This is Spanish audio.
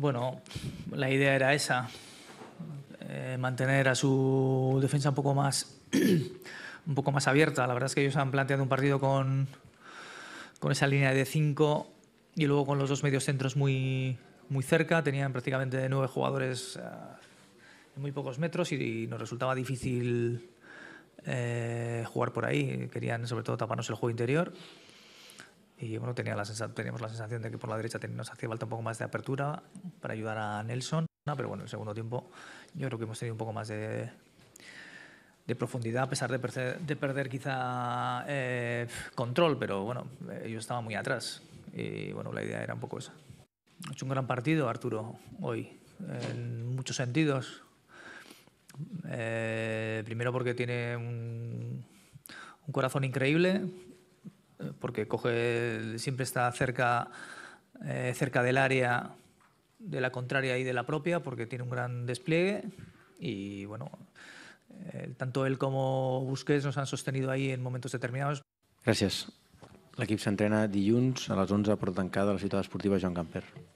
Bueno, la idea era esa, eh, mantener a su defensa un poco más un poco más abierta. La verdad es que ellos han planteado un partido con, esa línea de cinco y luego con los dos medios centros muy, cerca. Tenían prácticamente nueve jugadores eh, en muy pocos metros y, nos resultaba difícil eh, jugar por ahí. Querían sobre todo taparnos el juego interior. Y bueno, tenía teníamos la sensación de que por la derecha nos hacía falta un poco más de apertura para ayudar a Nelson, pero bueno, en el segundo tiempo yo creo que hemos tenido un poco más de, profundidad, a pesar de perder, quizá eh, control, pero bueno, ellos eh, estaba muy atrás y bueno, la idea era un poco esa. Ha hecho un gran partido Arturo hoy, en muchos sentidos. Eh, primero porque tiene un, un corazón increíble, Eh, porque coge, siempre está cerca, eh, cerca del área de la contraria y de la propia, porque tiene un gran despliegue. Y bueno, eh, tanto él como Busquets nos han sostenido ahí en momentos determinados. Gracias. L'equip s'entrena dilluns a les 11 per Port Tancada a la ciutat esportiva Joan Camper.